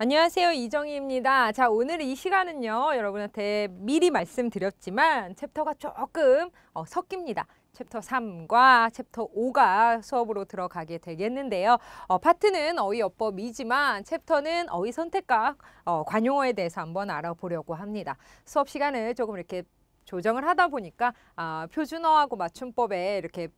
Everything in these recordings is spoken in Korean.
안녕하세요 이정희입니다 자 오늘 이 시간은요 여러분한테 미리 말씀드렸지만 챕터가 조금 어, 섞입니다 챕터 3과 챕터 5가 수업으로 들어가게 되겠는데요 어, 파트는 어휘어법이지만 챕터는 어휘 선택과 어, 관용어에 대해서 한번 알아보려고 합니다 수업 시간을 조금 이렇게 조정을 하다 보니까 아, 표준어하고 맞춤법에 이렇게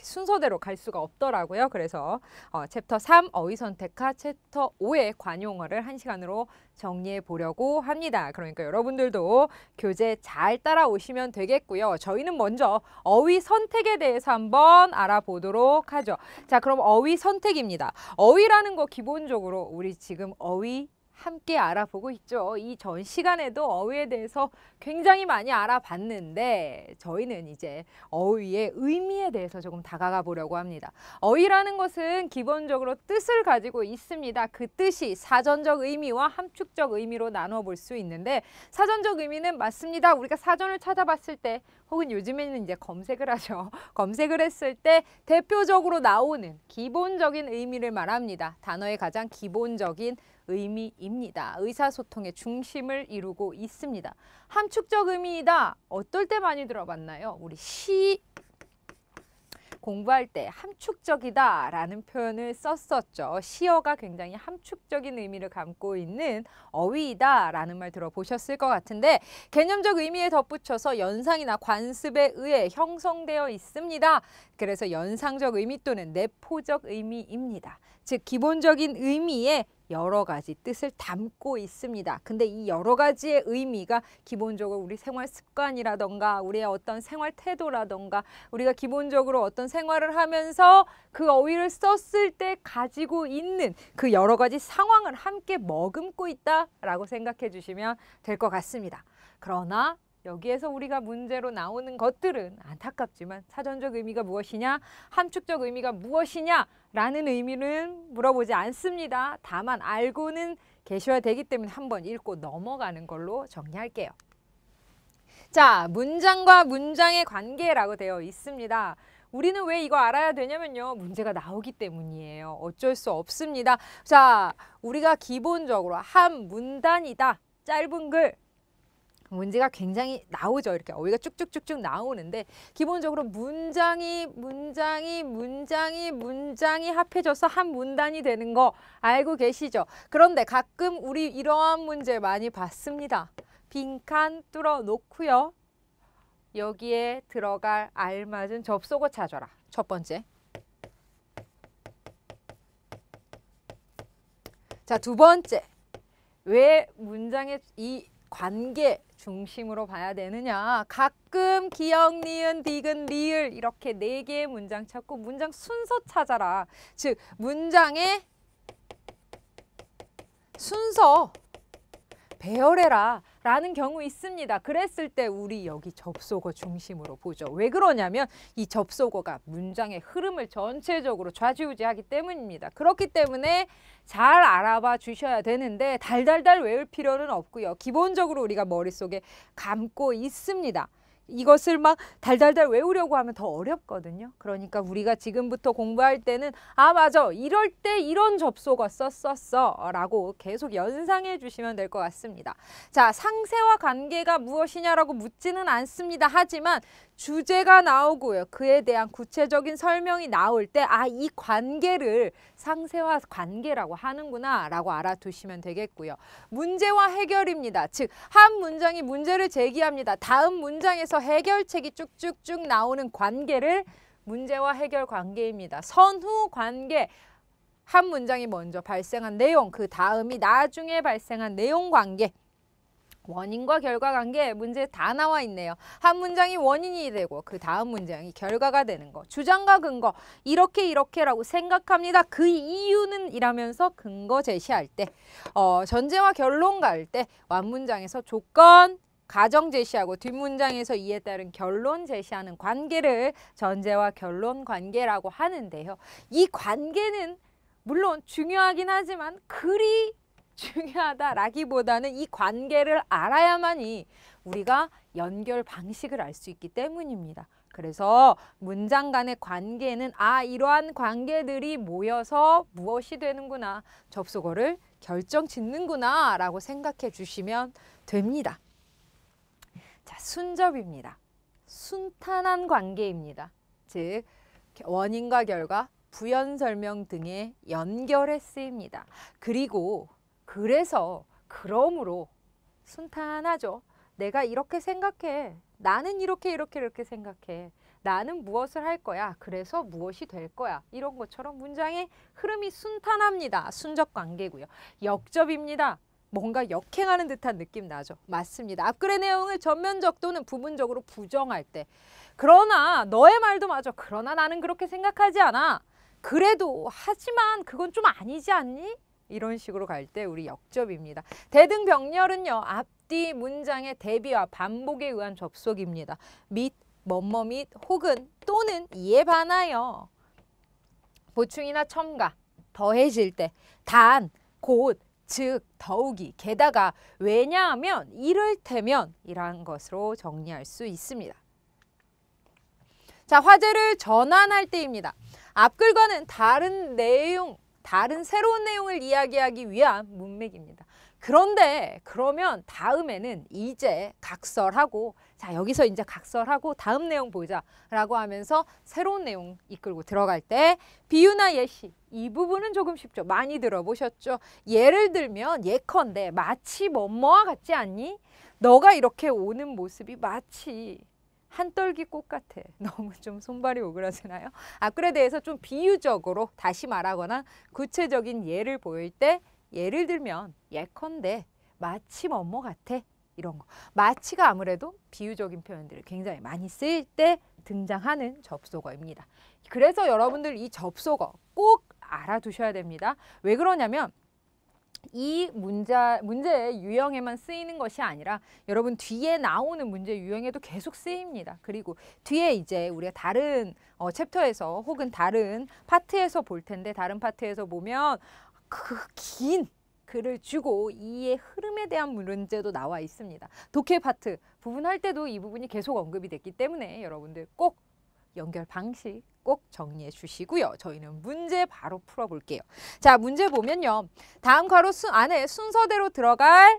순서대로 갈 수가 없더라고요. 그래서 어, 챕터 3 어휘 선택하 챕터 5의 관용어를 한 시간으로 정리해 보려고 합니다. 그러니까 여러분들도 교재 잘 따라오시면 되겠고요. 저희는 먼저 어휘 선택에 대해서 한번 알아보도록 하죠. 자, 그럼 어휘 선택입니다. 어휘라는 거 기본적으로 우리 지금 어휘 함께 알아보고 있죠. 이 전 시간에도 어휘에 대해서 굉장히 많이 알아봤는데 저희는 이제 어휘의 의미에 대해서 조금 다가가 보려고 합니다. 어휘라는 것은 기본적으로 뜻을 가지고 있습니다. 그 뜻이 사전적 의미와 함축적 의미로 나눠 볼 수 있는데 사전적 의미는 맞습니다. 우리가 사전을 찾아봤을 때 혹은 요즘에는 이제 검색을 하죠. 검색을 했을 때 대표적으로 나오는 기본적인 의미를 말합니다. 단어의 가장 기본적인 의미입니다. 의사소통의 중심을 이루고 있습니다. 함축적 의미이다. 어떨 때 많이 들어봤나요? 우리 시 공부할 때 함축적이다라는 표현을 썼었죠. 시어가 굉장히 함축적인 의미를 담고 있는 어휘이다라는 말 들어보셨을 것 같은데 개념적 의미에 덧붙여서 연상이나 관습에 의해 형성되어 있습니다. 그래서 연상적 의미 또는 내포적 의미입니다. 즉 기본적인 의미의 여러 가지 뜻을 담고 있습니다. 근데 이 여러 가지의 의미가 기본적으로 우리 생활 습관이라던가 우리의 어떤 생활 태도라던가 우리가 기본적으로 어떤 생활을 하면서 그 어휘를 썼을 때 가지고 있는 그 여러 가지 상황을 함께 머금고 있다라고 생각해 주시면 될 것 같습니다. 그러나 여기에서 우리가 문제로 나오는 것들은 안타깝지만 사전적 의미가 무엇이냐, 함축적 의미가 무엇이냐라는 의미는 물어보지 않습니다. 다만 알고는 계셔야 되기 때문에 한번 읽고 넘어가는 걸로 정리할게요. 자, 문장과 문장의 관계라고 되어 있습니다. 우리는 왜 이거 알아야 되냐면요. 문제가 나오기 때문이에요. 어쩔 수 없습니다. 자, 우리가 기본적으로 한 문단이다. 짧은 글, 문제가 굉장히 나오죠. 이렇게 어휘가 쭉쭉쭉쭉 나오는데 기본적으로 문장이 문장이 문장이 문장이 합해져서 한 문단이 되는 거 알고 계시죠? 그런데 가끔 우리 이러한 문제 많이 봤습니다. 빈칸 뚫어 놓고요. 여기에 들어갈 알맞은 접속어 찾아라. 첫 번째. 자, 두 번째. 왜 문장의 이 관계 중심으로 봐야 되느냐 가끔 기역, 니은, 비근, 리을 이렇게 네 개의 문장 찾고 문장 순서 찾아라 즉 문장의 순서 배열해라 라는 경우 있습니다. 그랬을 때 우리 여기 접속어 중심으로 보죠. 왜 그러냐면 이 접속어가 문장의 흐름을 전체적으로 좌지우지하기 때문입니다. 그렇기 때문에 잘 알아봐 주셔야 되는데 달달달 외울 필요는 없고요. 기본적으로 우리가 머릿속에 감고 있습니다. 이것을 막 달달달 외우려고 하면 더 어렵거든요. 그러니까 우리가 지금부터 공부할 때는 아 맞아 이럴 때 이런 접속어 썼었어 라고 계속 연상해 주시면 될 것 같습니다. 자 상세와 관계가 무엇이냐라고 묻지는 않습니다. 하지만 주제가 나오고요. 그에 대한 구체적인 설명이 나올 때 아 이 관계를 상세와 관계라고 하는구나 라고 알아두시면 되겠고요. 문제와 해결입니다. 즉 한 문장이 문제를 제기합니다. 다음 문장에서 문제서 해결책이 쭉쭉쭉 나오는 관계를 문제와 해결 관계입니다. 선후 관계. 한 문장이 먼저 발생한 내용, 그 다음이 나중에 발생한 내용 관계. 원인과 결과 관계 문제 다 나와 있네요. 한 문장이 원인이 되고 그 다음 문장이 결과가 되는 거. 주장과 근거 이렇게 이렇게라고 생각합니다. 그 이유는 이라면서 근거 제시할 때 어, 전제와 결론 갈때 완문장에서 조건 가정 제시하고 뒷문장에서 이에 따른 결론 제시하는 관계를 전제와 결론 관계라고 하는데요. 이 관계는 물론 중요하긴 하지만 그리 중요하다라기보다는 이 관계를 알아야만이 우리가 연결 방식을 알 수 있기 때문입니다. 그래서 문장 간의 관계는 아 이러한 관계들이 모여서 무엇이 되는구나 접속어를 결정 짓는구나 라고 생각해 주시면 됩니다. 순접입니다. 순탄한 관계입니다. 즉 원인과 결과, 부연 설명 등에 연결해 쓰입니다. 그리고 그래서 그러므로 순탄하죠. 내가 이렇게 생각해. 나는 이렇게 이렇게 이렇게 생각해. 나는 무엇을 할 거야. 그래서 무엇이 될 거야. 이런 것처럼 문장의 흐름이 순탄합니다. 순적 관계고요. 역접입니다. 뭔가 역행하는 듯한 느낌 나죠. 맞습니다. 앞글의 내용을 전면적 또는 부분적으로 부정할 때 그러나 너의 말도 맞아. 그러나 나는 그렇게 생각하지 않아. 그래도 하지만 그건 좀 아니지 않니? 이런 식으로 갈 때 우리 역접입니다. 대등병렬은요. 앞뒤 문장의 대비와 반복에 의한 접속입니다. 및, 뭐뭐 및 혹은 또는 이에 반하여 보충이나 첨가, 더해질 때, 단, 곧, 즉 더욱이 게다가 왜냐하면 이를테면 이란 것으로 정리할 수 있습니다. 자 화제를 전환할 때입니다. 앞 글과는 다른 내용, 다른 새로운 내용을 이야기하기 위한 문맥입니다. 그런데 그러면 다음에는 이제 각설하고 자 여기서 이제 각설하고 다음 내용 보자 라고 하면서 새로운 내용 이끌고 들어갈 때 비유나 예시 이 부분은 조금 쉽죠. 많이 들어보셨죠. 예를 들면 예컨대 마치 뭐뭐와 같지 않니? 너가 이렇게 오는 모습이 마치 한떨기 꽃 같아. 너무 좀 손발이 오그라지나요? 아플에 대해서 좀 비유적으로 다시 말하거나 구체적인 예를 보일 때 예를 들면 예컨대 마치 뭐뭐 같아 이런 거 마치가 아무래도 비유적인 표현들을 굉장히 많이 쓸 때 등장하는 접속어입니다. 그래서 여러분들 이 접속어 꼭 알아두셔야 됩니다. 왜 그러냐면 이 문자, 문제의 유형에만 쓰이는 것이 아니라 여러분 뒤에 나오는 문제 유형에도 계속 쓰입니다. 그리고 뒤에 이제 우리가 다른 어, 챕터에서 혹은 다른 파트에서 볼 텐데 다른 파트에서 보면 그긴 글을 주고 이의 흐름에 대한 문제도 나와 있습니다. 독해 파트 부분 할 때도 이 부분이 계속 언급이 됐기 때문에 여러분들 꼭 연결 방식 꼭 정리해 주시고요. 저희는 문제 바로 풀어볼게요. 자, 문제 보면요. 다음 괄호 안에 순서대로 들어갈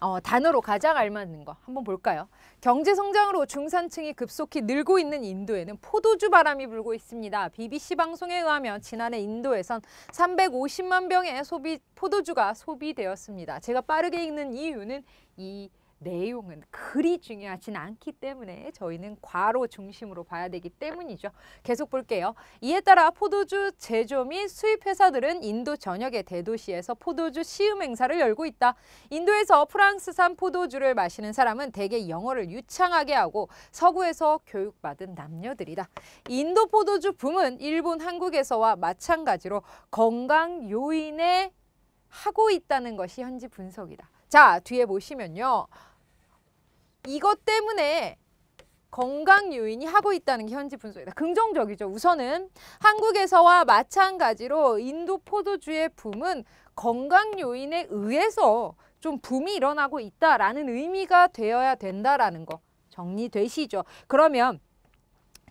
어, 단어로 가장 알맞는 거 한번 볼까요? 경제 성장으로 중산층이 급속히 늘고 있는 인도에는 포도주 바람이 불고 있습니다. BBC 방송에 의하면 지난해 인도에선 350만 병의 소비 포도주가 소비되었습니다. 제가 빠르게 읽는 이유는 이 내용은 그리 중요하진 않기 때문에 저희는 과로 중심으로 봐야 되기 때문이죠. 계속 볼게요. 이에 따라 포도주 제조 및 수입 회사들은 인도 전역의 대도시에서 포도주 시음 행사를 열고 있다. 인도에서 프랑스산 포도주를 마시는 사람은 대개 영어를 유창하게 하고 서구에서 교육받은 남녀들이다. 인도 포도주 붐은 일본, 한국에서와 마찬가지로 건강 요인에 하고 있다는 것이 현지 분석이다. 자, 뒤에 보시면요. 이것 때문에 건강 요인이 하고 있다는 게 현지 분석이다. 긍정적이죠. 우선은 한국에서와 마찬가지로 인도 포도주의 붐은 건강 요인에 의해서 좀 붐이 일어나고 있다라는 의미가 되어야 된다라는 거 정리되시죠. 그러면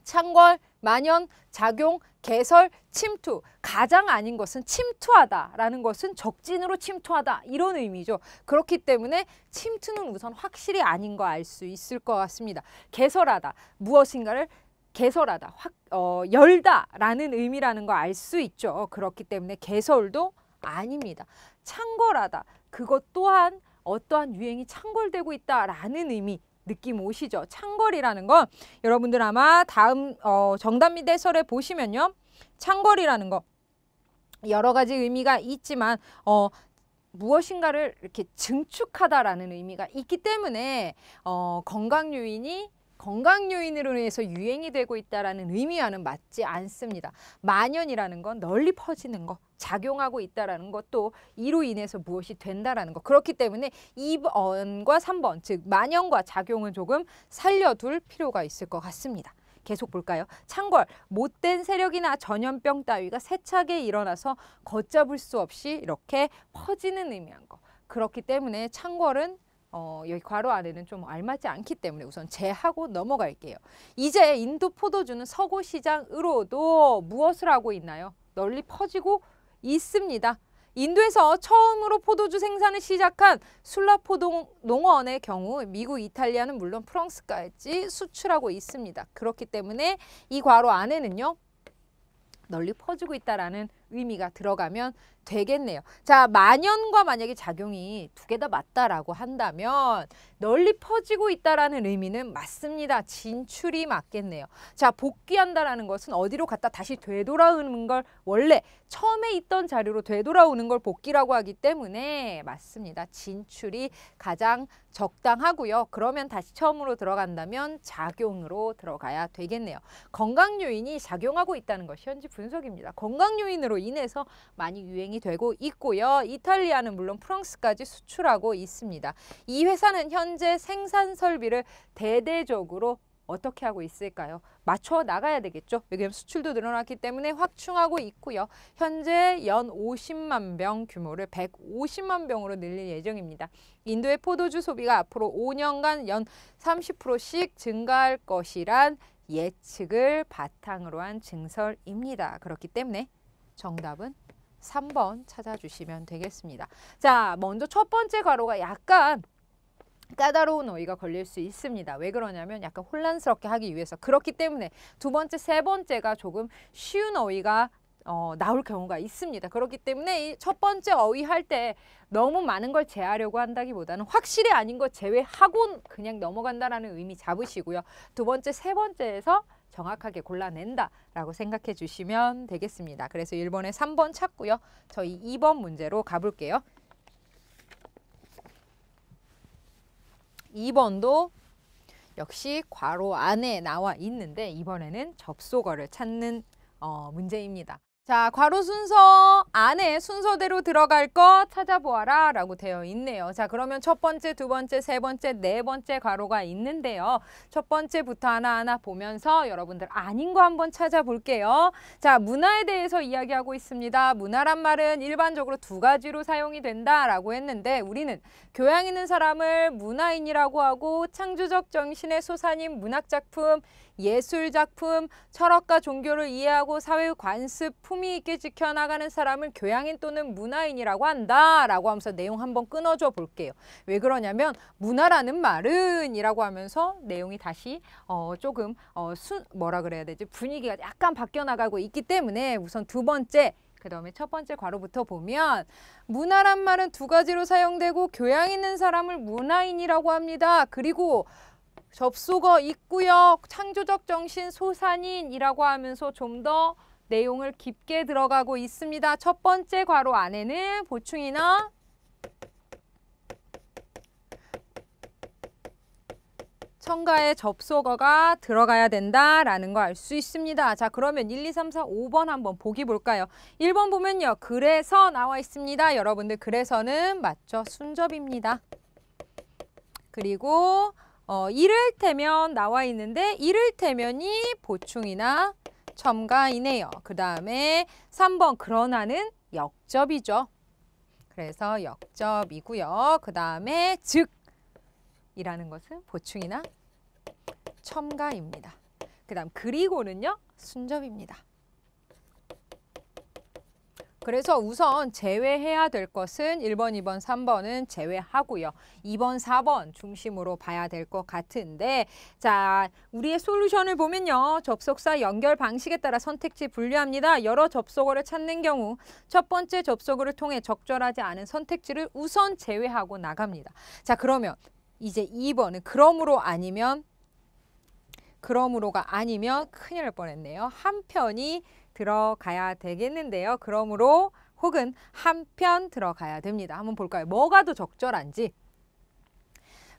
창궐, 만연, 작용, 개설, 침투, 가장 아닌 것은 침투하다라는 것은 적진으로 침투하다 이런 의미죠. 그렇기 때문에 침투는 우선 확실히 아닌 거 알 수 있을 것 같습니다. 개설하다, 무엇인가를 개설하다, 확, 어, 열다라는 의미라는 거 알 수 있죠. 그렇기 때문에 개설도 아닙니다. 창궐하다, 그것 또한 어떠한 유행이 창궐되고 있다라는 의미 느낌 오시죠? 창궐이라는 건 여러분들 아마 다음 어, 정답 및대설에 보시면요. 창궐이라는 거 여러 가지 의미가 있지만 어, 무엇인가를 이렇게 증축하다라는 의미가 있기 때문에 어, 건강 요인이 건강 요인으로 인해서 유행이 되고 있다라는 의미와는 맞지 않습니다. 만연이라는 건 널리 퍼지는 것, 작용하고 있다라는 것도 이로 인해서 무엇이 된다라는 것. 그렇기 때문에 2번과 3번, 즉 만연과 작용은 조금 살려둘 필요가 있을 것 같습니다. 계속 볼까요? 창궐, 못된 세력이나 전염병 따위가 세차게 일어나서 걷잡을 수 없이 이렇게 퍼지는 의미한 거. 그렇기 때문에 창궐은 어, 여기 괄호 안에는 좀 알맞지 않기 때문에 우선 제하고 넘어갈게요. 이제 인도 포도주는 서구 시장으로도 무엇을 하고 있나요? 널리 퍼지고 있습니다. 인도에서 처음으로 포도주 생산을 시작한 술라포동 농원의 경우 미국, 이탈리아는 물론 프랑스까지 수출하고 있습니다. 그렇기 때문에 이 과로 안에는요. 널리 퍼지고 있다라는 의미가 들어가면 되겠네요. 자, 만연과 만약에 작용이 두 개 다 맞다라고 한다면 널리 퍼지고 있다라는 의미는 맞습니다. 진출이 맞겠네요. 자, 복귀한다라는 것은 어디로 갔다 다시 되돌아오는 걸 원래 처음에 있던 자료로 되돌아오는 걸 복귀라고 하기 때문에 맞습니다. 진출이 가장 적당하고요. 그러면 다시 처음으로 들어간다면 작용으로 들어가야 되겠네요. 건강 요인이 작용하고 있다는 것이 현지 분석입니다. 건강 요인으로 인해서 많이 유행이 되고 있고요. 이탈리아는 물론 프랑스까지 수출하고 있습니다. 이 회사는 현재 생산 설비를 대대적으로 어떻게 하고 있을까요? 맞춰 나가야 되겠죠. 왜냐하면 수출도 늘어났기 때문에 확충하고 있고요. 현재 연 50만 병 규모를 150만 병으로 늘릴 예정입니다. 인도의 포도주 소비가 앞으로 5년간 연 30%씩 증가할 것이란 예측을 바탕으로 한 증설입니다. 그렇기 때문에 정답은 3번 찾아주시면 되겠습니다. 자, 먼저 첫 번째 가로가 약간 까다로운 오이가 걸릴 수 있습니다. 왜 그러냐면 약간 혼란스럽게 하기 위해서 그렇기 때문에 두 번째, 세 번째가 조금 쉬운 오이가 어, 나올 경우가 있습니다. 그렇기 때문에 이 첫 번째 어휘 할때 너무 많은 걸 제하려고 한다기보다는 확실히 아닌 거 제외하고 그냥 넘어간다라는 의미 잡으시고요. 두 번째, 세 번째에서 정확하게 골라낸다라고 생각해 주시면 되겠습니다. 그래서 1번에 3번 찾고요. 저희 2번 문제로 가볼게요. 2번도 역시 괄호 안에 나와 있는데 이번에는 접속어를 찾는 어, 문제입니다. 자, 괄호 순서 안에 순서대로 들어갈 거 찾아보아라 라고 되어 있네요. 자, 그러면 첫 번째, 두 번째, 세 번째, 네 번째 괄호가 있는데요. 첫 번째부터 하나하나 보면서 여러분들 아닌 거 한번 찾아볼게요. 자, 문화에 대해서 이야기하고 있습니다. 문화란 말은 일반적으로 두 가지로 사용이 된다라고 했는데 우리는 교양 있는 사람을 문화인이라고 하고 창조적 정신의 소산인 문학작품, 예술 작품, 철학과 종교를 이해하고 사회의 관습, 품위 있게 지켜나가는 사람을 교양인 또는 문화인이라고 한다라고 하면서 내용 한번 끊어줘 볼게요. 왜 그러냐면 문화라는 말은이라고 하면서 내용이 다시 어 조금 어순 뭐라 그래야 되지 분위기가 약간 바뀌어 나가고 있기 때문에 우선 두 번째 그 다음에 첫 번째 괄호부터 보면 문화란 말은 두 가지로 사용되고 교양 있는 사람을 문화인이라고 합니다. 그리고 접속어 있고요. 창조적 정신 소산인이라고 하면서 좀 더 내용을 깊게 들어가고 있습니다. 첫 번째 괄호 안에는 보충이나 첨가의 접속어가 들어가야 된다라는 거 알 수 있습니다. 자, 그러면 1, 2, 3, 4, 5번 한번 보기 볼까요? 1번 보면요. 그래서 나와 있습니다. 여러분들 그래서는 맞죠? 순접입니다. 그리고 어, 이를테면 나와 있는데 이를테면이 보충이나 첨가이네요. 그 다음에 3번 그러나는 역접이죠. 그래서 역접이고요. 그 다음에 즉이라는 것은 보충이나 첨가입니다. 그 다음 그리고는요. 순접입니다. 그래서 우선 제외해야 될 것은 1번, 2번, 3번은 제외하고요. 2번, 4번 중심으로 봐야 될 것 같은데 자, 우리의 솔루션을 보면요. 접속사 연결 방식에 따라 선택지 분류합니다. 여러 접속어를 찾는 경우 첫 번째 접속어를 통해 적절하지 않은 선택지를 우선 제외하고 나갑니다. 자, 그러면 이제 2번은 그러므로 아니면 그러므로가 아니면 큰일 날 뻔했네요. 한편이 들어가야 되겠는데요. 그러므로 혹은 한편 들어가야 됩니다. 한번 볼까요? 뭐가 더 적절한지.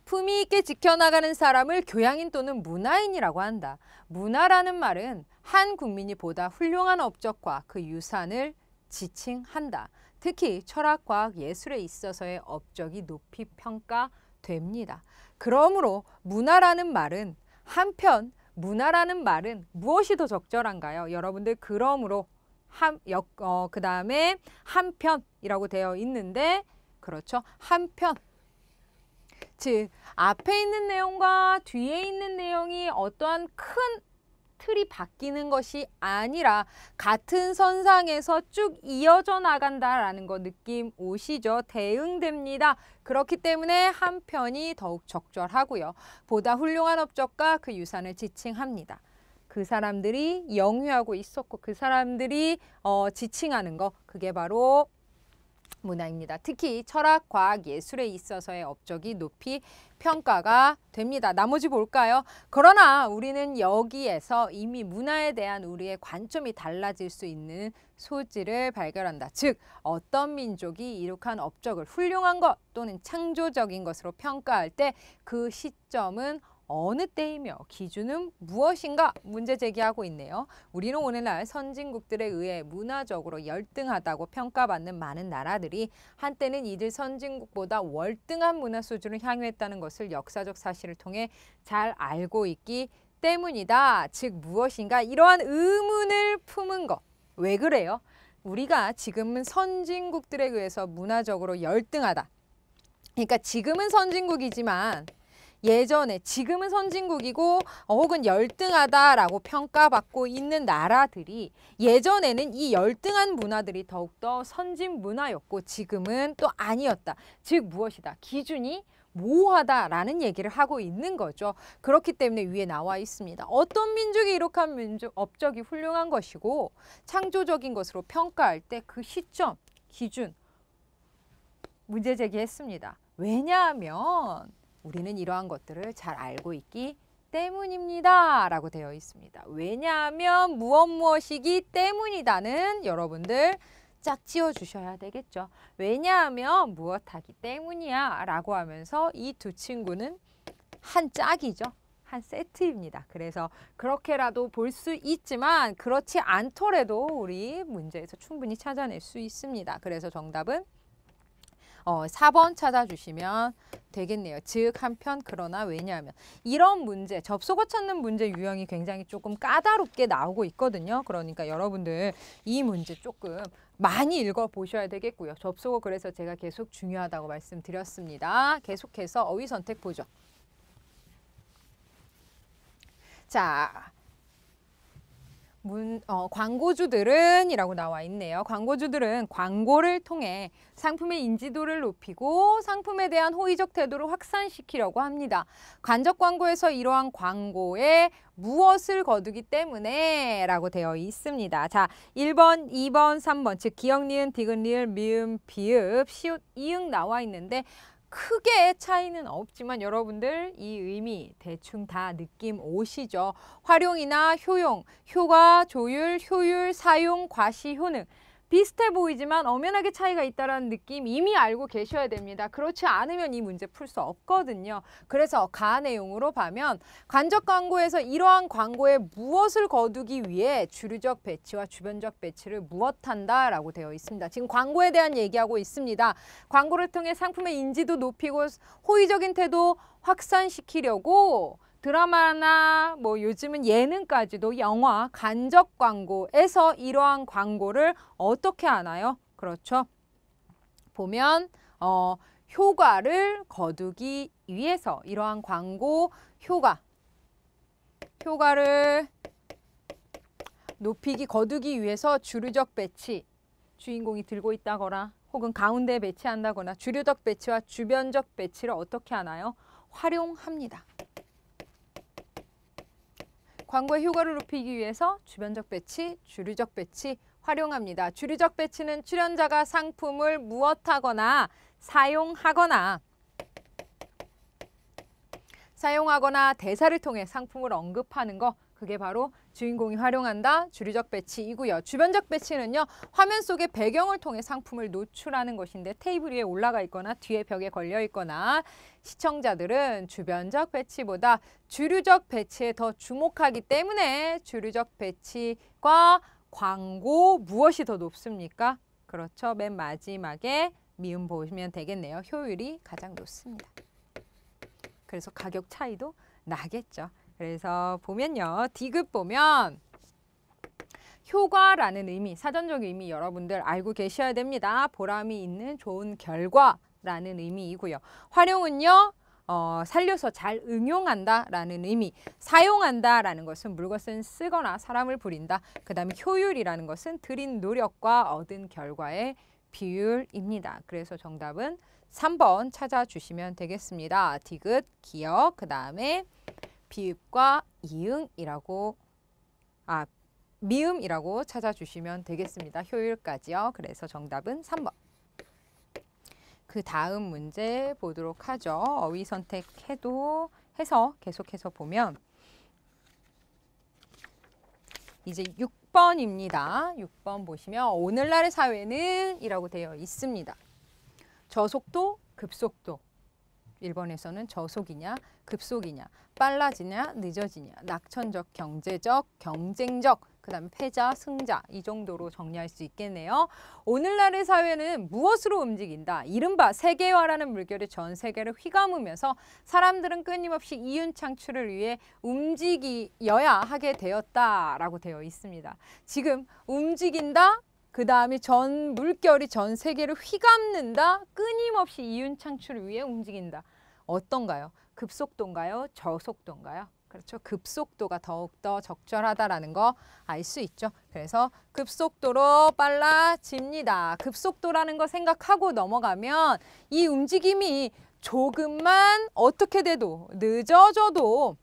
품위 있게 지켜나가는 사람을 교양인 또는 문화인이라고 한다. 문화라는 말은 한 국민이 보다 훌륭한 업적과 그 유산을 지칭한다. 특히 철학, 과학, 예술에 있어서의 업적이 높이 평가됩니다. 그러므로 문화라는 말은 한편 문화라는 말은 무엇이 더 적절한가요? 여러분들 그러므로 어, 그 다음에 한편이라고 되어 있는데 그렇죠. 한편. 즉 앞에 있는 내용과 뒤에 있는 내용이 어떠한 큰 틀이 바뀌는 것이 아니라 같은 선상에서 쭉 이어져 나간다라는 거 느낌 오시죠? 대응됩니다. 그렇기 때문에 한 편이 더욱 적절하고요. 보다 훌륭한 업적과 그 유산을 지칭합니다. 그 사람들이 영유하고 있었고 그 사람들이 어, 지칭하는 거 그게 바로 문화입니다. 특히 철학, 과학, 예술에 있어서의 업적이 높이 평가가 됩니다. 나머지 볼까요? 그러나 우리는 여기에서 이미 문화에 대한 우리의 관점이 달라질 수 있는 소지를 발견한다. 즉, 어떤 민족이 이룩한 업적을 훌륭한 것 또는 창조적인 것으로 평가할 때 그 시점은 어느 때이며 기준은 무엇인가 문제 제기하고 있네요. 우리는 오늘날 선진국들에 의해 문화적으로 열등하다고 평가받는 많은 나라들이 한때는 이들 선진국보다 월등한 문화 수준을 향유했다는 것을 역사적 사실을 통해 잘 알고 있기 때문이다. 즉 무엇인가 이러한 의문을 품은 것. 왜 그래요? 우리가 지금은 선진국들에 의해서 문화적으로 열등하다. 그러니까 지금은 선진국이지만 예전에 지금은 선진국이고 어, 혹은 열등하다라고 평가받고 있는 나라들이 예전에는 이 열등한 문화들이 더욱더 선진 문화였고 지금은 또 아니었다. 즉 무엇이다. 기준이 모호하다라는 얘기를 하고 있는 거죠. 그렇기 때문에 위에 나와 있습니다. 어떤 민족이 이룩한 민족 업적이 훌륭한 것이고 창조적인 것으로 평가할 때 그 시점, 기준, 문제 제기했습니다. 왜냐하면 우리는 이러한 것들을 잘 알고 있기 때문입니다. 라고 되어 있습니다. 왜냐하면 무엇 무엇이기 때문이다는 여러분들 짝 지어 주셔야 되겠죠. 왜냐하면 무엇하기 때문이야 라고 하면서 이 두 친구는 한 짝이죠. 한 세트입니다. 그래서 그렇게라도 볼 수 있지만 그렇지 않더라도 우리 문제에서 충분히 찾아낼 수 있습니다. 그래서 정답은 어, 4번 찾아주시면 되겠네요. 즉 한편 그러나 왜냐하면 이런 문제 접속어 찾는 문제 유형이 굉장히 조금 까다롭게 나오고 있거든요. 그러니까 여러분들 이 문제 조금 많이 읽어보셔야 되겠고요. 접속어 그래서 제가 계속 중요하다고 말씀드렸습니다. 계속해서 어휘 선택 보죠. 자, 문, 어, 광고주들은 이라고 나와 있네요. 광고주들은 광고를 통해 상품의 인지도를 높이고 상품에 대한 호의적 태도를 확산시키려고 합니다. 간접 광고에서 이러한 광고에 무엇을 거두기 때문에 라고 되어 있습니다. 자, 1번, 2번, 3번 즉 기역, 니은, 디귿, 리을, 미음, 비읍, 시옷, 이응 나와 있는데 크게 차이는 없지만 여러분들 이 의미 대충 다 느낌 오시죠? 활용이나 효용, 효과, 조율, 효율, 사용, 과시, 효능 비슷해 보이지만 엄연하게 차이가 있다는 느낌 이미 알고 계셔야 됩니다. 그렇지 않으면 이 문제 풀 수 없거든요. 그래서 가 내용으로 보면 간접 광고에서 이러한 광고에 무엇을 거두기 위해 주류적 배치와 주변적 배치를 무엇한다 라고 되어 있습니다. 지금 광고에 대한 얘기하고 있습니다. 광고를 통해 상품의 인지도 높이고 호의적인 태도 확산시키려고 드라마나 뭐 요즘은 예능까지도 영화 간접 광고에서 이러한 광고를 어떻게 하나요? 그렇죠. 보면 어, 효과를 거두기 위해서 이러한 광고 효과 효과를 높이기 거두기 위해서 주류적 배치 주인공이 들고 있다거나 혹은 가운데 배치한다거나 주류적 배치와 주변적 배치를 어떻게 하나요? 활용합니다. 광고의 효과를 높이기 위해서 주변적 배치, 주류적 배치 활용합니다. 주류적 배치는 출연자가 상품을 무엇하거나 사용하거나 사용하거나 대사를 통해 상품을 언급하는 거 그게 바로 주인공이 활용한다 주류적 배치이고요. 주변적 배치는요. 화면 속의 배경을 통해 상품을 노출하는 것인데 테이블 위에 올라가 있거나 뒤에 벽에 걸려 있거나 시청자들은 주변적 배치보다 주류적 배치에 더 주목하기 때문에 주류적 배치과 광고 무엇이 더 높습니까? 그렇죠. 맨 마지막에 미음 보시면 되겠네요. 효율이 가장 높습니다. 그래서 가격 차이도 나겠죠. 그래서 보면요. 디귿 보면 효과라는 의미, 사전적 의미 여러분들 알고 계셔야 됩니다. 보람이 있는 좋은 결과라는 의미이고요. 활용은요. 어, 살려서 잘 응용한다라는 의미, 사용한다라는 것은 물것은 쓰거나 사람을 부린다. 그 다음에 효율이라는 것은 들인 노력과 얻은 결과의 비율입니다. 그래서 정답은 삼 번 찾아주시면 되겠습니다. 디귿, 기억, 그 다음에 비읍과 이응이라고 아 미음이라고 찾아주시면 되겠습니다. 효율까지요. 그래서 정답은 3번. 그 다음 문제 보도록 하죠. 어휘 선택해도 해서 계속해서 보면 이제 6번입니다. 6번 보시면 오늘날의 사회는 이라고 되어 있습니다. 저속도, 급속도, 일본에서는 저속이냐 급속이냐 빨라지냐 늦어지냐 낙천적 경제적 경쟁적 그 다음에 패자, 승자 이 정도로 정리할 수 있겠네요. 오늘날의 사회는 무엇으로 움직인다? 이른바 세계화라는 물결이 전 세계를 휘감으면서 사람들은 끊임없이 이윤 창출을 위해 움직이어야 하게 되었다라고 되어 있습니다. 지금 움직인다, 그 다음에 전 물결이 전 세계를 휘감는다, 끊임없이 이윤 창출을 위해 움직인다. 어떤가요? 급속도인가요? 저속도인가요? 그렇죠. 급속도가 더욱더 적절하다라는 거 알 수 있죠. 그래서 급속도로 빨라집니다. 급속도라는 거 생각하고 넘어가면 이 움직임이 조금만 어떻게 돼도 늦어져도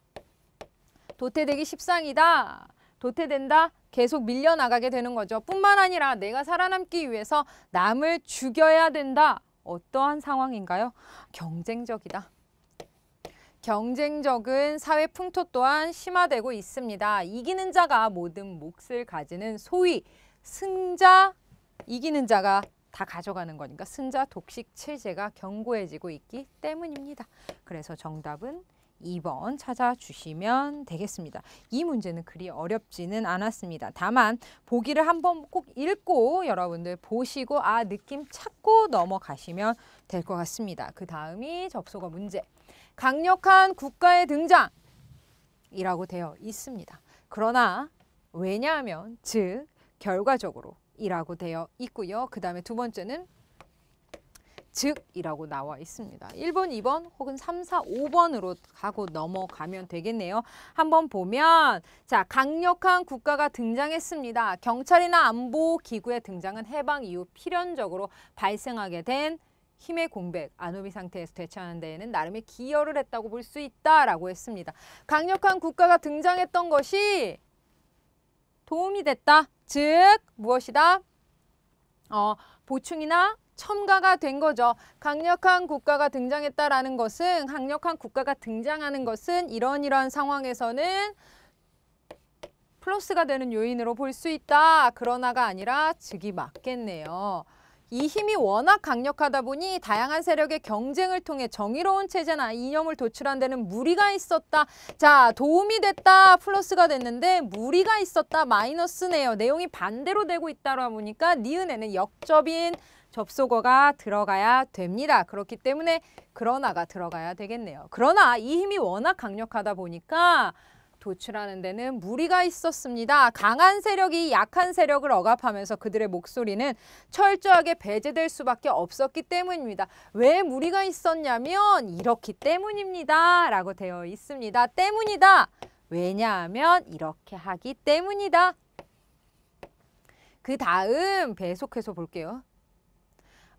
도태되기 십상이다. 도태된다. 계속 밀려나가게 되는 거죠. 뿐만 아니라 내가 살아남기 위해서 남을 죽여야 된다. 어떠한 상황인가요? 경쟁적이다. 경쟁적인 사회 풍토 또한 심화되고 있습니다. 이기는 자가 모든 몫을 가지는 소위 승자, 이기는 자가 다 가져가는 거니까 승자 독식 체제가 견고해지고 있기 때문입니다. 그래서 정답은 2번 찾아주시면 되겠습니다. 이 문제는 그리 어렵지는 않았습니다. 다만 보기를 한번 꼭 읽고 여러분들 보시고 아 느낌 찾고 넘어가시면 될 것 같습니다. 그 다음이 접속어 문제. 강력한 국가의 등장이라고 되어 있습니다. 그러나 왜냐하면 즉 결과적으로 이라고 되어 있고요. 그 다음에 두 번째는 즉이라고 나와 있습니다. 1번, 2번 혹은 3, 4, 5번으로 가고 넘어가면 되겠네요. 한번 보면 자 강력한 국가가 등장했습니다. 경찰이나 안보기구의 등장은 해방 이후 필연적으로 발생하게 된 힘의 공백, 아노비 상태에서 대처하는 데에는 나름의 기여를 했다고 볼 수 있다라고 했습니다. 강력한 국가가 등장했던 것이 도움이 됐다. 즉 무엇이다? 어, 보충이나 첨가가 된 거죠. 강력한 국가가 등장했다라는 것은 강력한 국가가 등장하는 것은 이런 이런 상황에서는 플러스가 되는 요인으로 볼 수 있다. 그러나가 아니라 즉이 맞겠네요. 이 힘이 워낙 강력하다 보니 다양한 세력의 경쟁을 통해 정의로운 체제나 이념을 도출한 데는 무리가 있었다. 자, 도움이 됐다. 플러스가 됐는데 무리가 있었다. 마이너스네요. 내용이 반대로 되고 있다라 보니까 니은에는 역접인 접속어가 들어가야 됩니다. 그렇기 때문에 그러나가 들어가야 되겠네요. 그러나 이 힘이 워낙 강력하다 보니까 도출하는 데는 무리가 있었습니다. 강한 세력이 약한 세력을 억압하면서 그들의 목소리는 철저하게 배제될 수밖에 없었기 때문입니다. 왜 무리가 있었냐면 이렇기 때문입니다. 라고 되어 있습니다. 때문이다. 왜냐하면 이렇게 하기 때문이다. 그 다음 배속해서 볼게요.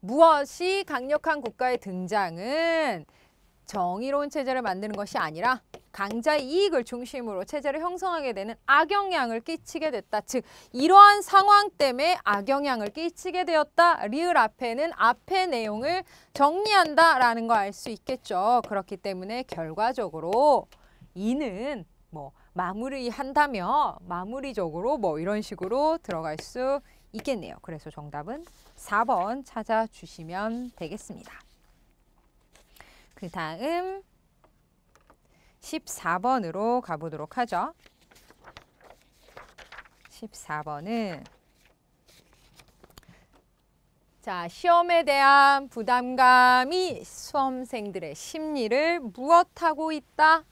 무엇이 강력한 국가의 등장은 정의로운 체제를 만드는 것이 아니라 강자의 이익을 중심으로 체제를 형성하게 되는 악영향을 끼치게 됐다. 즉 이러한 상황 때문에 악영향을 끼치게 되었다. 리을 앞에는 앞의 내용을 정리한다라는 거 알 수 있겠죠. 그렇기 때문에 결과적으로 이는 뭐 마무리한다며 마무리적으로 뭐 이런 식으로 들어갈 수 있겠네요. 그래서 정답은 4번 찾아주시면 되겠습니다. 그 다음 14번으로 가보도록 하죠. 14번은 자, 시험에 대한 부담감이 수험생들의 심리를 무엇하고 있다?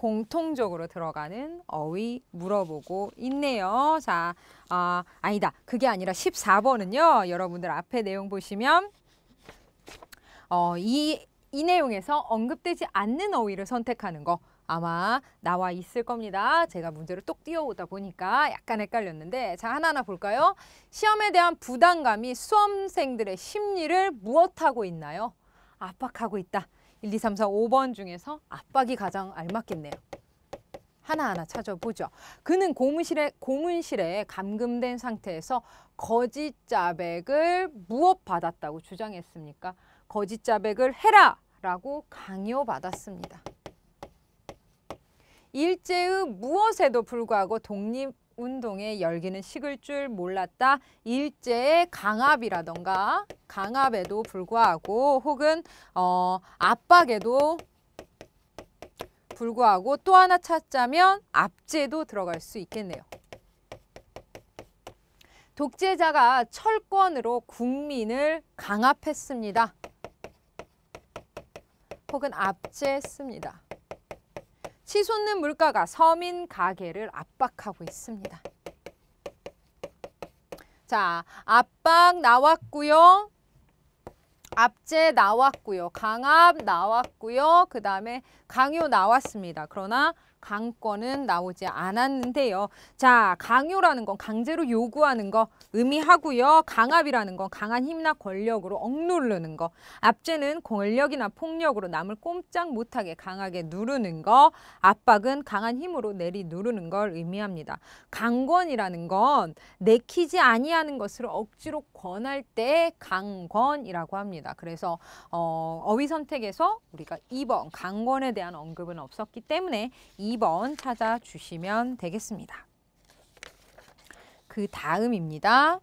공통적으로 들어가는 어휘 물어보고 있네요. 자, 아, 어, 아니다. 그게 아니라 14번은요. 여러분들 앞에 내용 보시면 어, 이, 이 내용에서 언급되지 않는 어휘를 선택하는 거 아마 나와 있을 겁니다. 제가 문제를 똑 띄워오다 보니까 약간 헷갈렸는데 자 하나하나 볼까요? 시험에 대한 부담감이 수험생들의 심리를 무엇하고 있나요? 압박하고 있다. 1, 2, 3, 4, 5번 중에서 압박이 가장 알맞겠네요. 하나하나 찾아보죠. 그는 고문실에, 고문실에 감금된 상태에서 거짓 자백을 무엇받았다고 주장했습니까? 거짓 자백을 해라! 라고 강요받았습니다. 일제의 무엇에도 불구하고 독립 운동에 열기는 식을 줄 몰랐다. 일제의 강압이라던가 강압에도 불구하고 혹은 어, 압박에도 불구하고 또 하나 찾자면 압제도 들어갈 수 있겠네요. 독재자가 철권으로 국민을 강압했습니다. 혹은 압제했습니다. 치솟는 물가가 서민 가게를 압박하고 있습니다. 자, 압박 나왔고요. 압제 나왔고요. 강압 나왔고요. 그 다음에 강요 나왔습니다. 그러나 강권은 나오지 않았는데요. 자, 강요라는 건 강제로 요구하는 거 의미하고요. 강압이라는 건 강한 힘이나 권력으로 억누르는 거. 압제는 권력이나 폭력으로 남을 꼼짝 못하게 강하게 누르는 거. 압박은 강한 힘으로 내리 누르는 걸 의미합니다. 강권이라는 건 내키지 아니하는 것을 억지로 권할 때 강권이라고 합니다. 그래서 어, 어휘 선택에서 우리가 2번 강권에 대한 언급은 없었기 때문에 이 2번 찾아주시면 되겠습니다. 그 다음입니다.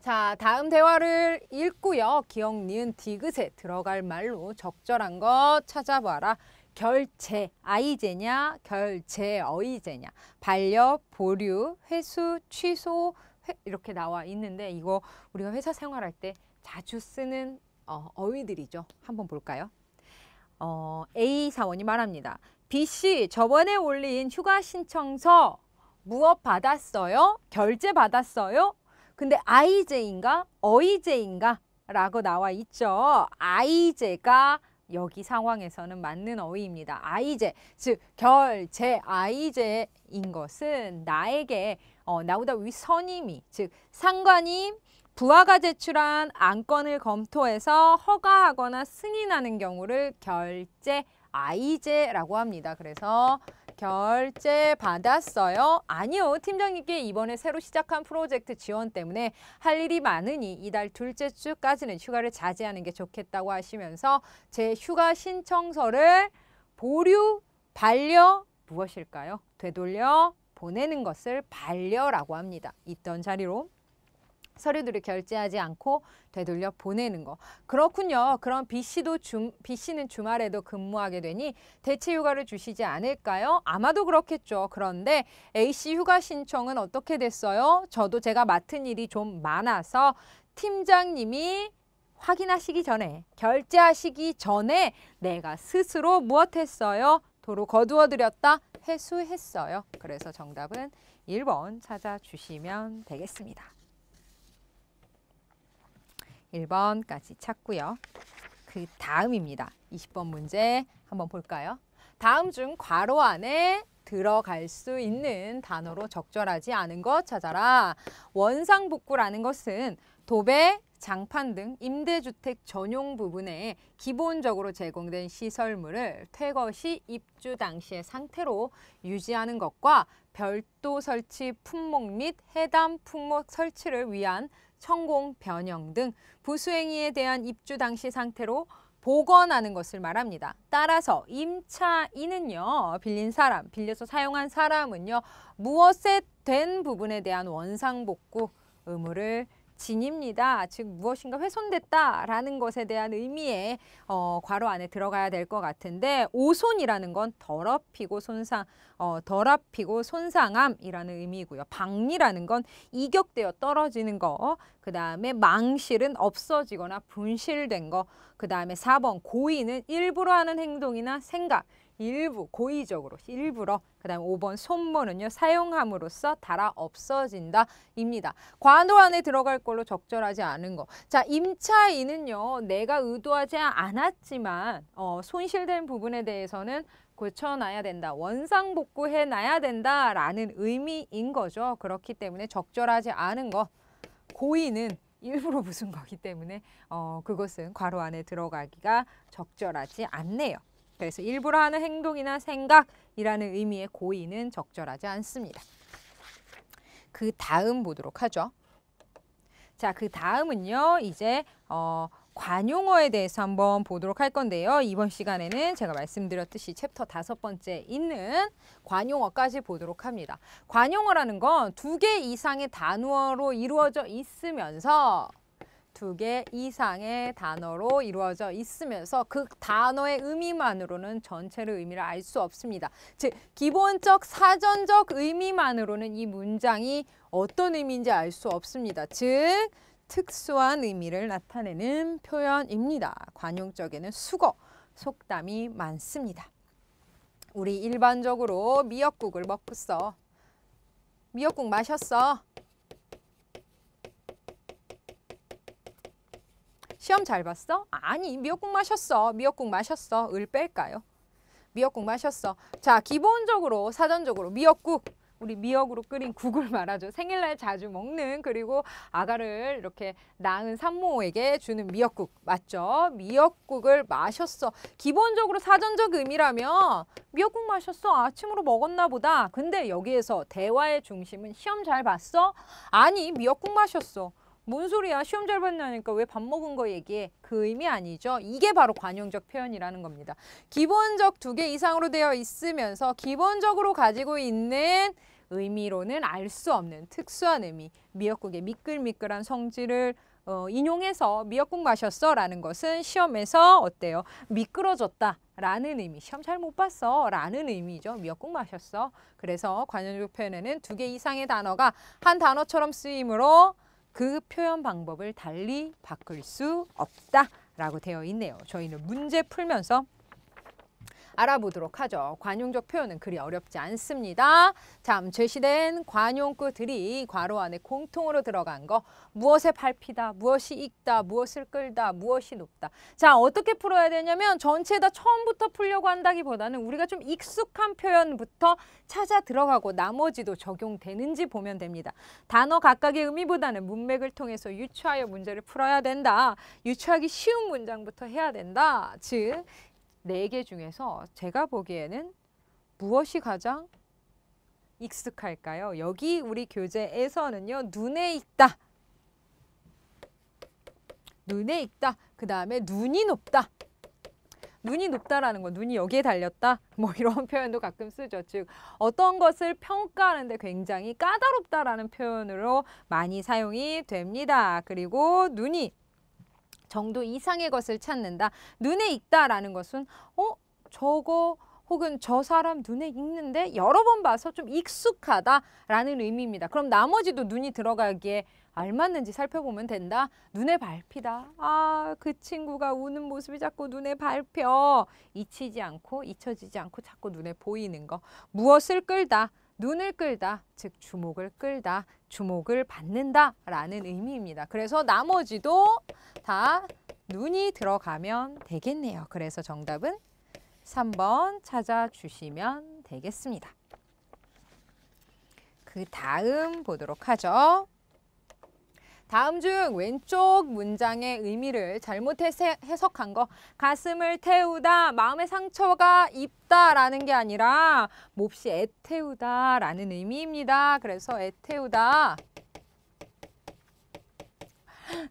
자, 다음 대화를 읽고요. 기억, 니은, 디귿에 들어갈 말로 적절한 것 찾아봐라. 결제, 아이제냐, 결제, 어이제냐, 반려, 보류, 회수, 취소, 회, 이렇게 나와 있는데 이거 우리가 회사 생활할 때 자주 쓰는 어, 어휘들이죠. 한번 볼까요? 어, A 사원이 말합니다. B씨 저번에 올린 휴가 신청서 무엇 받았어요? 결제 받았어요? 근데 IJ인가? 어이제인가? 라고 나와 있죠. IJ가 여기 상황에서는 맞는 어휘입니다. IJ, 즉 결제 IJ인 것은 나에게 어, 나보다 위선임이즉 상관임, 부하가 제출한 안건을 검토해서 허가하거나 승인하는 경우를 결제 아이제라고 합니다. 그래서 결제 받았어요? 아니요. 팀장님께 이번에 새로 시작한 프로젝트 지원 때문에 할 일이 많으니 이달 둘째 주까지는 휴가를 자제하는 게 좋겠다고 하시면서 제 휴가 신청서를 보류, 반려, 무엇일까요? 되돌려, 보내는 것을 반려라고 합니다. 있던 자리로 서류들을 결제하지 않고 되돌려 보내는 거. 그렇군요. 그럼 B씨도 주, B씨는 주말에도 근무하게 되니 대체 휴가를 주시지 않을까요? 아마도 그렇겠죠. 그런데 A씨 휴가 신청은 어떻게 됐어요? 저도 제가 맡은 일이 좀 많아서 팀장님이 확인하시기 전에 결제하시기 전에 내가 스스로 무엇했어요? 도로 거두어드렸다. 회수했어요. 그래서 정답은 1번 찾아주시면 되겠습니다. 1번까지 찾고요. 그 다음입니다. 20번 문제 한번 볼까요? 다음 중 괄호 안에 들어갈 수 있는 단어로 적절하지 않은 것 찾아라. 원상복구라는 것은 도배, 장판 등 임대주택 전용 부분에 기본적으로 제공된 시설물을 퇴거 시 입주 당시의 상태로 유지하는 것과 별도 설치 품목 및 해당 품목 설치를 위한 천공, 변형 등 부수행위에 대한 입주 당시 상태로 복원하는 것을 말합니다. 따라서 임차인은요, 빌린 사람, 빌려서 사용한 사람은요, 무엇에 된 부분에 대한 원상복구 의무를 진입니다. 즉 무엇인가 훼손됐다라는 것에 대한 의미의 어, 괄호 안에 들어가야 될 것 같은데 오손이라는 건 더럽히고 손상, 어, 더럽히고 손상함이라는 의미고요. 방리라는 건 이격되어 떨어지는 거, 그 다음에 망실은 없어지거나 분실된 거, 그 다음에 사번 고의는 일부러 하는 행동이나 생각, 일부 고의적으로 일부러 그다음 5번 손모는요 사용함으로써 달아 없어진다 입니다. 과도 안에 들어갈 걸로 적절하지 않은 거. 자 임차인은요 내가 의도하지 않았지만 어, 손실된 부분에 대해서는 고쳐놔야 된다. 원상복구해놔야 된다라는 의미인 거죠. 그렇기 때문에 적절하지 않은 거. 고의는 일부러 부순 거기 때문에 어, 그것은 괄호 안에 들어가기가 적절하지 않네요. 그래서 일부러 하는 행동이나 생각이라는 의미의 고의는 적절하지 않습니다. 그 다음 보도록 하죠. 자, 그 다음은요. 이제 어, 관용어에 대해서 한번 보도록 할 건데요. 이번 시간에는 제가 말씀드렸듯이 챕터 다섯 번째 있는 관용어까지 보도록 합니다. 관용어라는 건 두 개 이상의 단어로 이루어져 있으면서 두개 이상의 단어로 이루어져 있으면서 그 단어의 의미만으로는 전체를 의미를 알 수 없습니다. 즉 기본적 사전적 의미만으로는 이 문장이 어떤 의미인지 알 수 없습니다. 즉 특수한 의미를 나타내는 표현입니다. 관용적에는 수거, 속담이 많습니다. 우리 일반적으로 미역국을 먹었어 미역국 마셨어. 시험 잘 봤어? 아, 아니 미역국 마셨어. 미역국 마셨어. 을 뺄까요? 미역국 마셨어. 자 기본적으로 사전적으로 미역국 우리 미역으로 끓인 국을 말하죠. 생일날 자주 먹는 그리고 아가를 이렇게 낳은 산모에게 주는 미역국 맞죠? 미역국을 마셨어. 기본적으로 사전적 의미라면 미역국 마셨어. 아침으로 먹었나 보다. 근데 여기에서 대화의 중심은 시험 잘 봤어? 아니 미역국 마셨어. 뭔 소리야 시험 잘 봤냐니까 왜 밥 먹은 거 얘기해 그 의미 아니죠 이게 바로 관용적 표현이라는 겁니다 기본적 두 개 이상으로 되어 있으면서 기본적으로 가지고 있는 의미로는 알 수 없는 특수한 의미 미역국의 미끌미끌한 성질을 어, 인용해서 미역국 마셨어 라는 것은 시험에서 어때요? 미끄러졌다 라는 의미, 시험 잘 못 봤어 라는 의미죠. 미역국 마셨어. 그래서 관용적 표현에는 두 개 이상의 단어가 한 단어처럼 쓰이므로 그 표현 방법을 달리 바꿀 수 없다라고 되어 있네요. 저희는 문제 풀면서 알아보도록 하죠. 관용적 표현은 그리 어렵지 않습니다. 참, 제시된 관용구들이 괄호 안에 공통으로 들어간 거 무엇에 밟히다, 무엇이 익다, 무엇을 끌다, 무엇이 높다. 자, 어떻게 풀어야 되냐면 전체에다 처음부터 풀려고 한다기보다는 우리가 좀 익숙한 표현부터 찾아 들어가고 나머지도 적용되는지 보면 됩니다. 단어 각각의 의미보다는 문맥을 통해서 유추하여 문제를 풀어야 된다. 유추하기 쉬운 문장부터 해야 된다. 즉 네개 중에서 제가 보기에는 무엇이 가장 익숙할까요? 여기 우리 교재에서는요. 눈에 있다. 눈에 있다. 그 다음에 눈이 높다. 눈이 높다라는 건 눈이 여기에 달렸다. 뭐 이런 표현도 가끔 쓰죠. 즉 어떤 것을 평가하는데 굉장히 까다롭다라는 표현으로 많이 사용이 됩니다. 그리고 눈이 정도 이상의 것을 찾는다. 눈에 익다라는 것은 어? 저거 혹은 저 사람 눈에 익는데 여러 번 봐서 좀 익숙하다라는 의미입니다. 그럼 나머지도 눈이 들어가기에 알맞는지 살펴보면 된다. 눈에 밟히다. 아, 그 친구가 우는 모습이 자꾸 눈에 밟혀. 잊히지 않고 잊혀지지 않고 자꾸 눈에 보이는 거. 무엇을 끌다. 눈을 끌다, 즉 주목을 끌다, 주목을 받는다 라는 의미입니다. 그래서 나머지도 다 눈이 들어가면 되겠네요. 그래서 정답은 3번 찾아주시면 되겠습니다. 그 다음 보도록 하죠. 다음 중 왼쪽 문장의 의미를 잘못 해석한 거 가슴을 태우다, 마음의 상처가 있다라는게 아니라 몹시 애태우다라는 의미입니다. 그래서 애태우다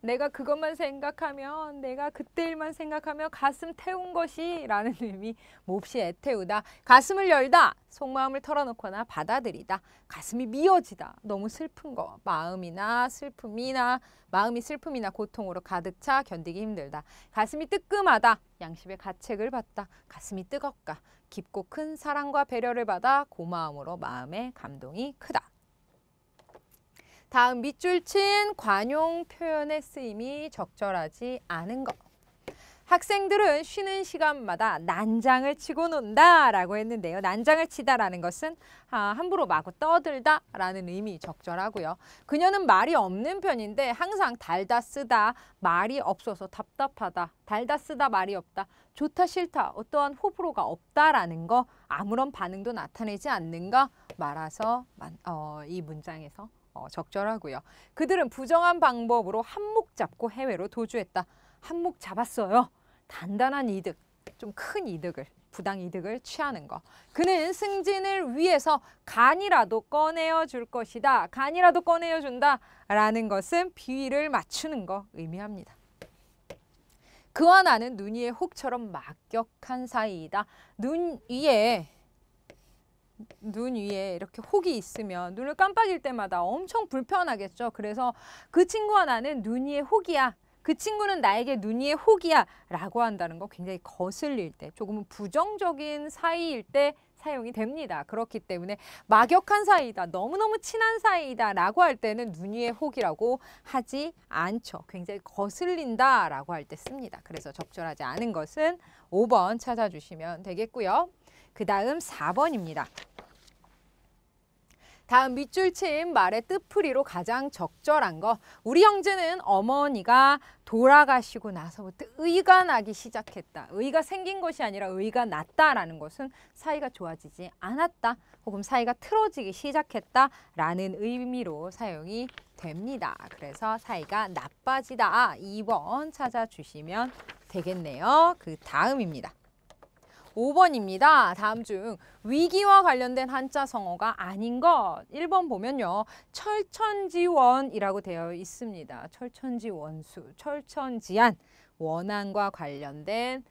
내가 그것만 생각하면 내가 그때 일만 생각하면 가슴 태운 것이 라는 의미 몹시 애태우다 가슴을 열다 속마음을 털어놓거나 받아들이다 가슴이 미어지다 너무 슬픈 거 마음이나 슬픔이나 마음이 슬픔이나 고통으로 가득 차 견디기 힘들다 가슴이 뜨끔하다 양심의 가책을 받다 가슴이 뜨겁다 깊고 큰 사랑과 배려를 받아 고마움으로 마음의 감동이 크다 다음 밑줄 친 관용 표현의 쓰임이 적절하지 않은 것. 학생들은 쉬는 시간마다 난장을 치고 논다 라고 했는데요. 난장을 치다라는 것은 아, 함부로 마구 떠들다 라는 의미 적절하고요. 그녀는 말이 없는 편인데 항상 달다 쓰다 말이 없어서 답답하다 달다 쓰다 말이 없다 좋다 싫다 어떠한 호불호가 없다라는 거 아무런 반응도 나타내지 않는 가 말아서 어, 이 문장에서 어, 적절하고요. 그들은 부정한 방법으로 한몫 잡고 해외로 도주했다. 한몫 잡았어요. 단단한 이득, 좀 큰 이득을 부당 이득을 취하는 것. 그는 승진을 위해서 간이라도 꺼내어 줄 것이다. 간이라도 꺼내어 준다. 라는 것은 비위를 맞추는 거 의미합니다. 그와 나는 눈 위의 혹처럼 막격한 사이이다. 눈 위에 눈 위에 이렇게 혹이 있으면 눈을 깜빡일 때마다 엄청 불편하겠죠. 그래서 그 친구와 나는 눈 위에 혹이야. 그 친구는 나에게 눈 위에 혹이야 라고 한다는 거 굉장히 거슬릴 때 조금은 부정적인 사이일 때 사용이 됩니다. 그렇기 때문에 막역한 사이다, 너무너무 친한 사이다 라고 할 때는 눈위에 혹이라고 하지 않죠. 굉장히 거슬린다 라고 할 때 씁니다. 그래서 적절하지 않은 것은 5번 찾아주시면 되겠고요. 그 다음 4번입니다. 다음 밑줄 친 말의 뜻풀이로 가장 적절한 거. 우리 형제는 어머니가 돌아가시고 나서부터 의가 나기 시작했다. 의가 생긴 것이 아니라 의가 났다라는 것은 사이가 좋아지지 않았다. 혹은 사이가 틀어지기 시작했다라는 의미로 사용이 됩니다. 그래서 사이가 나빠지다. 2번 아, 찾아주시면 되겠네요. 그 다음입니다. 5번입니다. 다음 중 위기와 관련된 한자 성어가 아닌 것. 1번 보면요. 철천지원이라고 되어 있습니다. 철천지원수, 철천지안, 원안과 관련된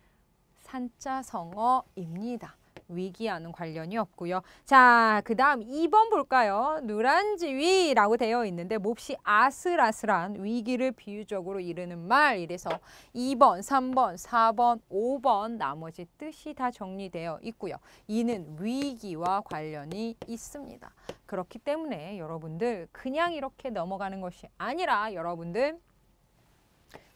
한자 성어입니다. 위기와는 관련이 없고요. 자, 그 다음 2번 볼까요? 누란지위라고 되어 있는데 몹시 아슬아슬한 위기를 비유적으로 이르는 말. 이래서 2번, 3번, 4번, 5번 나머지 뜻이 다 정리되어 있고요. 이는 위기와 관련이 있습니다. 그렇기 때문에 여러분들 그냥 이렇게 넘어가는 것이 아니라 여러분들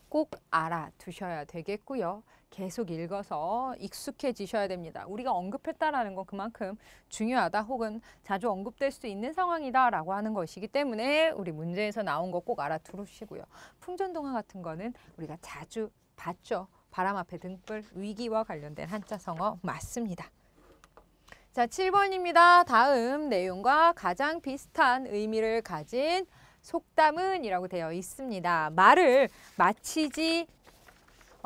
꼭 알아두셔야 되겠고요. 계속 읽어서 익숙해지셔야 됩니다. 우리가 언급했다라는 건 그만큼 중요하다 혹은 자주 언급될 수 있는 상황이다라고 하는 것이기 때문에 우리 문제에서 나온 거 꼭 알아두시고요. 풍전동화 같은 거는 우리가 자주 봤죠. 바람 앞에 등불 위기와 관련된 한자성어 맞습니다. 자, 7번입니다. 다음 내용과 가장 비슷한 의미를 가진 속담은이라고 되어 있습니다. 말을 마치지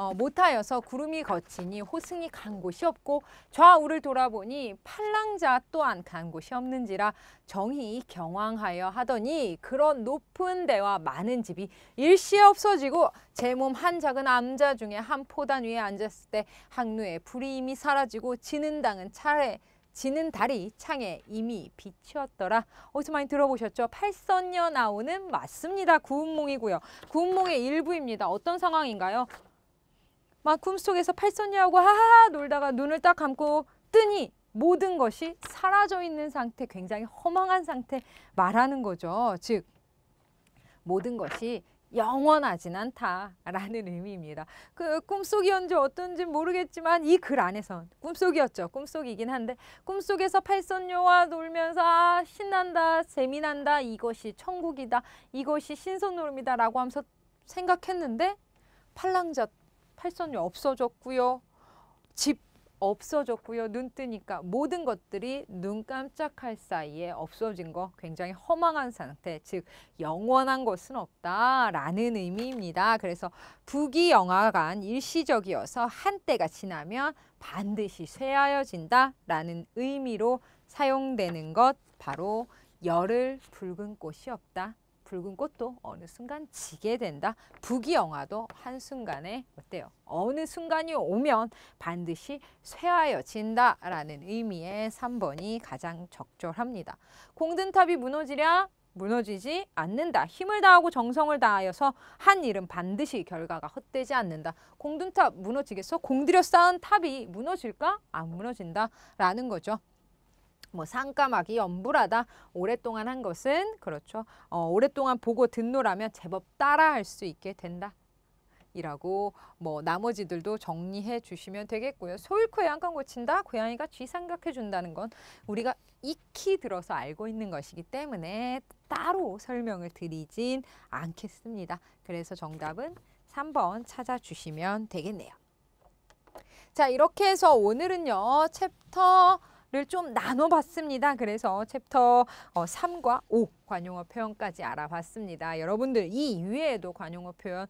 어, 못하여서 구름이 거치니 호승이 간 곳이 없고 좌우를 돌아보니 팔랑자 또한 간 곳이 없는지라 정이 경황하여 하더니 그런 높은 데와 많은 집이 일시에 없어지고 제 몸 한 작은 암자 중에 한 포단 위에 앉았을 때 항로에 불이 이미 사라지고 지는 당은 차례 지는 달이 창에 이미 비치었더라. 어디서 많이 들어보셨죠? 팔선녀 나오는 맞습니다. 구운몽이고요. 구운몽의 일부입니다. 어떤 상황인가요? 막 꿈속에서 팔선녀하고 하하하 놀다가 눈을 딱 감고 뜨니 모든 것이 사라져 있는 상태, 굉장히 허망한 상태 말하는 거죠. 즉 모든 것이 영원하진 않다라는 의미입니다. 그 꿈속이었는지 어떤지 모르겠지만 이 글 안에선 꿈속이었죠. 꿈속이긴 한데 꿈속에서 팔선녀와 놀면서 아, 신난다, 재미난다, 이것이 천국이다, 이것이 신선놀음이다라고 하면서 생각했는데 팔랑자 팔선이 없어졌고요. 집 없어졌고요. 눈 뜨니까 모든 것들이 눈 깜짝할 사이에 없어진 거 굉장히 허망한 상태, 즉 영원한 것은 없다라는 의미입니다. 그래서 부귀영화간 일시적이어서 한때가 지나면 반드시 쇠하여진다라는 의미로 사용되는 것 바로 열을 붉은 꽃이 없다. 붉은 꽃도 어느 순간 지게 된다. 부귀영화도 한순간에 어때요? 어느 순간이 오면 반드시 쇠하여진다 라는 의미의 3번이 가장 적절합니다. 공든탑이 무너지랴 무너지지 않는다. 힘을 다하고 정성을 다하여서 한 일은 반드시 결과가 헛되지 않는다. 공든탑 무너지겠어? 공들여 쌓은 탑이 무너질까? 안 무너진다. 라는 거죠. 뭐 상까마귀 염불하다 오랫동안 한 것은 그렇죠. 어, 오랫동안 보고 듣노라면 제법 따라할 수 있게 된다. 이라고 뭐 나머지들도 정리해 주시면 되겠고요. 소일코에 한칸 고친다. 고양이가 쥐삼각해 준다는 건 우리가 익히 들어서 알고 있는 것이기 때문에 따로 설명을 드리진 않겠습니다. 그래서 정답은 3번 찾아주시면 되겠네요. 자 이렇게 해서 오늘은요 챕터 를좀 나눠봤습니다. 그래서 챕터 3과 어, 5 관용어 표현까지 알아봤습니다. 여러분들 이 이외에도 관용어 표현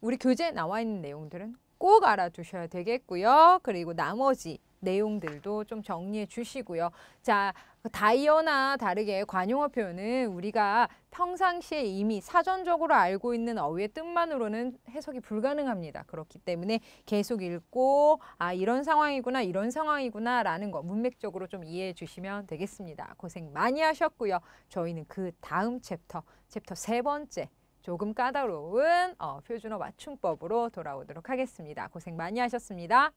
우리 교재에 나와 있는 내용들은 꼭 알아두셔야 되겠고요. 그리고 나머지 내용들도 좀 정리해 주시고요. 자, 그 다이어나 다르게 관용어 표현은 우리가 평상시에 이미 사전적으로 알고 있는 어휘의 뜻만으로는 해석이 불가능합니다. 그렇기 때문에 계속 읽고 아 이런 상황이구나 이런 상황이구나 라는 거 문맥적으로 좀 이해해 주시면 되겠습니다. 고생 많이 하셨고요. 저희는 그 다음 챕터, 챕터 세 번째 조금 까다로운 어, 표준어 맞춤법으로 돌아오도록 하겠습니다. 고생 많이 하셨습니다.